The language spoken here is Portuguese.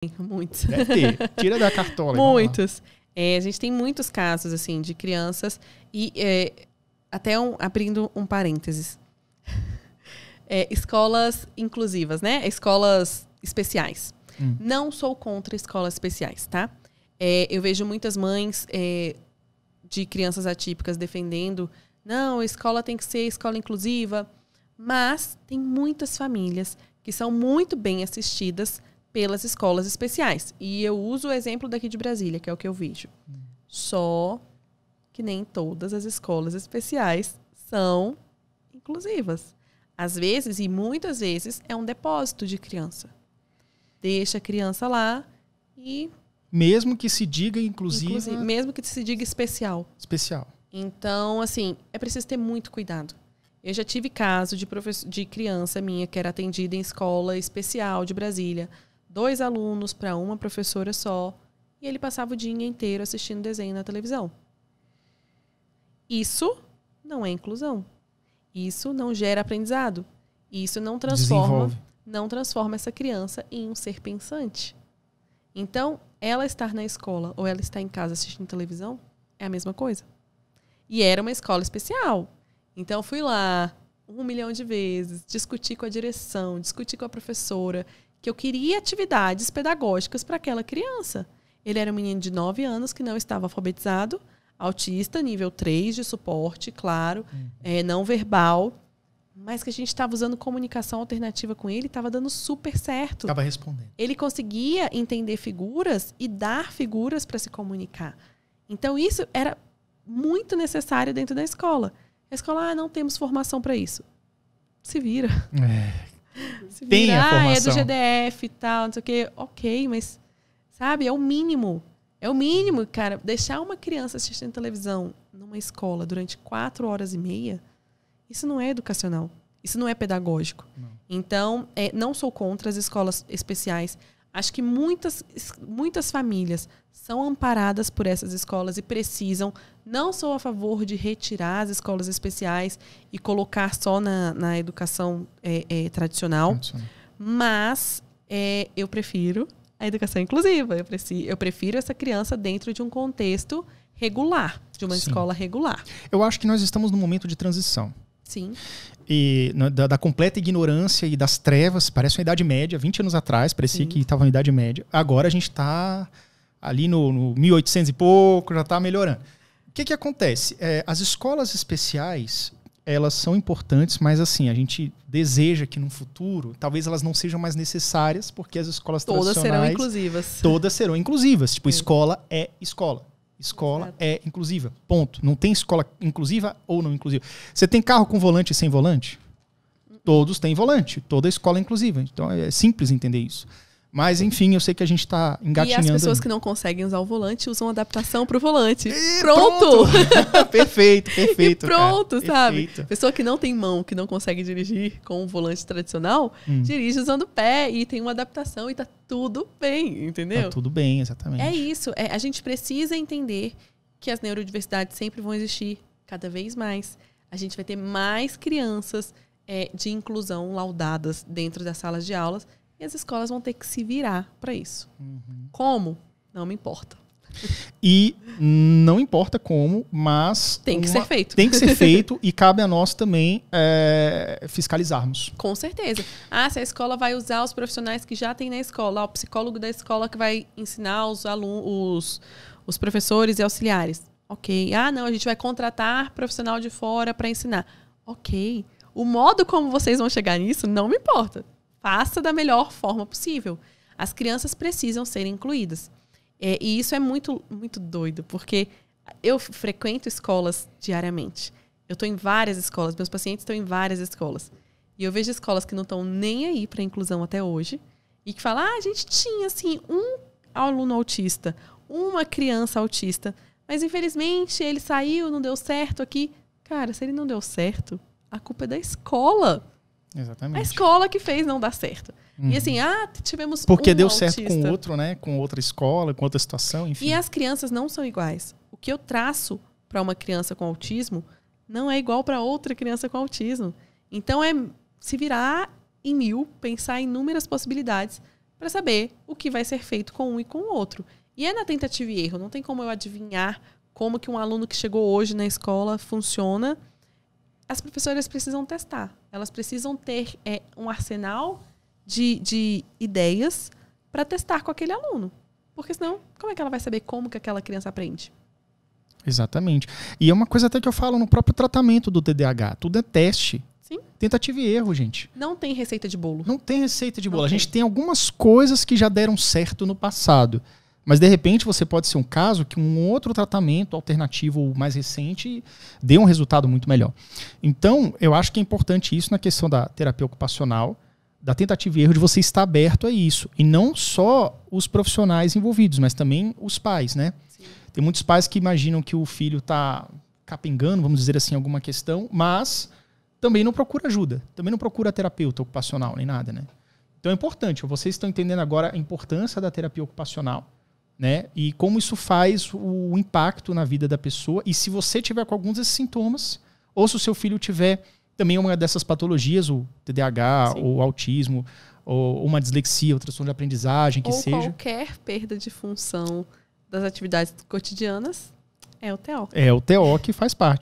Muitos. Deve ter. Tira da cartola. Então, muitos. É, a gente tem muitos casos, assim, de crianças. E é, até um, abrindo um parênteses. É, escolas inclusivas, né? Escolas especiais. Hum. Não sou contra escolas especiais, tá? É, eu vejo muitas mães é, de crianças atípicas defendendo. Não, a escola tem que ser escola inclusiva. Mas tem muitas famílias que são muito bem assistidas pelas escolas especiais. E eu uso o exemplo daqui de Brasília, que é o que eu vejo. Só que nem todas as escolas especiais são inclusivas. Às vezes, e muitas vezes, é um depósito de criança. Deixa a criança lá e. Mesmo que se diga inclusiva. Inclusive, mesmo que se diga especial. Especial. Então, assim, é preciso ter muito cuidado. Eu já tive caso de, de criança minha que era atendida em escola especial de Brasília dois alunos para uma professora só, e ele passava o dia inteiro assistindo desenho na televisão. Isso não é inclusão. Isso não gera aprendizado. Isso não transforma, não transforma essa criança em um ser pensante. Então, ela estar na escola ou ela estar em casa assistindo televisão é a mesma coisa. E era uma escola especial. Então, fui lá um milhão de vezes, discuti com a direção, discuti com a professora, que eu queria atividades pedagógicas para aquela criança. Ele era um menino de 9 anos que não estava alfabetizado, autista, nível 3 de suporte, claro, uhum. é, não verbal, mas que a gente estava usando comunicação alternativa com ele, estava dando super certo. Estava respondendo. Ele conseguia entender figuras e dar figuras para se comunicar. Então, isso era muito necessário dentro da escola. A escola, ah, não temos formação para isso. Se vira. É, se tem virar, a formação. Ah, é do GDF e tal, não sei o quê. Ok, mas, sabe, é o mínimo. É o mínimo, cara. Deixar uma criança assistindo televisão numa escola durante quatro horas e meia, isso não é educacional. Isso não é pedagógico. Não. Então, é, não sou contra as escolas especiais. Acho que muitas, muitas famílias são amparadas por essas escolas e precisam. Não sou a favor de retirar as escolas especiais e colocar só na, na educação é, é, tradicional, mas é, eu prefiro a educação inclusiva. Eu prefiro, eu prefiro essa criança dentro de um contexto regular, de uma Sim. escola regular. Eu acho que nós estamos num momento de transição. Sim e, da, da, completa ignorância e das trevas. Parece uma Idade Média. 20 anos atrás parecia Sim. que estava na Idade Média. Agora a gente está ali no, no 1800 e pouco, já está melhorando. O que, que acontece? É, as escolas especiais, elas são importantes, mas assim, a gente deseja que no futuro, talvez elas não sejam mais necessárias, porque as escolas todas tradicionais... Todas serão inclusivas. Todas serão inclusivas. Tipo, escola é escola. Escola Exato. é inclusiva. Ponto. Não tem escola inclusiva ou não inclusiva. Você tem carro com volante e sem volante? Hum, hum. Todos têm volante. Toda escola é inclusiva. Então é simples entender isso. Mas, enfim, eu sei que a gente está engatinhando. E as pessoas que não conseguem usar o volante usam adaptação para o volante. E pronto! pronto. perfeito, perfeito. E pronto, cara. sabe? Perfeito. Pessoa que não tem mão, que não consegue dirigir com o volante tradicional, hum. dirige usando o pé e tem uma adaptação e tá tudo bem, entendeu? Tá tudo bem, exatamente. É isso. É, a gente precisa entender que as neurodiversidades sempre vão existir, cada vez mais. A gente vai ter mais crianças é, de inclusão laudadas dentro das salas de aulas e as escolas vão ter que se virar para isso. Uhum. Como? Não me importa. E não importa como, mas. Tem que uma, ser feito. Tem que ser feito e cabe a nós também é, fiscalizarmos. Com certeza. Ah, se a escola vai usar os profissionais que já tem na escola, o psicólogo da escola que vai ensinar os alunos, os, os professores e auxiliares. Ok. Ah, não, a gente vai contratar profissional de fora para ensinar. Ok. O modo como vocês vão chegar nisso não me importa faça da melhor forma possível. As crianças precisam ser incluídas. É, e isso é muito, muito doido, porque eu frequento escolas diariamente. Eu estou em várias escolas, meus pacientes estão em várias escolas. E eu vejo escolas que não estão nem aí para inclusão até hoje e que falam: ah, a gente tinha, assim, um aluno autista, uma criança autista, mas infelizmente ele saiu, não deu certo aqui. Cara, se ele não deu certo, a culpa é da escola. Exatamente. A escola que fez não dar certo. Uhum. E assim, ah, tivemos Porque um deu autista. certo com outro, né? Com outra escola, com outra situação, enfim. E as crianças não são iguais. O que eu traço para uma criança com autismo não é igual para outra criança com autismo. Então é se virar em mil, pensar em inúmeras possibilidades para saber o que vai ser feito com um e com o outro. E é na tentativa e erro, não tem como eu adivinhar como que um aluno que chegou hoje na escola funciona as professoras precisam testar. Elas precisam ter é, um arsenal de, de ideias para testar com aquele aluno. Porque senão, como é que ela vai saber como que aquela criança aprende? Exatamente. E é uma coisa até que eu falo no próprio tratamento do TDAH. Tudo é teste. Sim. Tentativa e erro, gente. Não tem receita de bolo. Não tem receita de bolo. Não a gente tem. tem algumas coisas que já deram certo no passado. Mas de repente você pode ser um caso que um outro tratamento alternativo ou mais recente dê um resultado muito melhor. Então, eu acho que é importante isso na questão da terapia ocupacional, da tentativa e erro de você estar aberto a isso. E não só os profissionais envolvidos, mas também os pais, né? Sim. Tem muitos pais que imaginam que o filho está capengando, vamos dizer assim, alguma questão, mas também não procura ajuda, também não procura terapeuta ocupacional nem nada, né? Então é importante, vocês estão entendendo agora a importância da terapia ocupacional né? E como isso faz o impacto na vida da pessoa. E se você tiver com alguns desses sintomas, ou se o seu filho tiver também uma dessas patologias, o TDAH, Sim. ou autismo, ou uma dislexia, ou transtorno de aprendizagem, que ou seja. Qualquer perda de função das atividades cotidianas é o TO. É o TO que faz parte.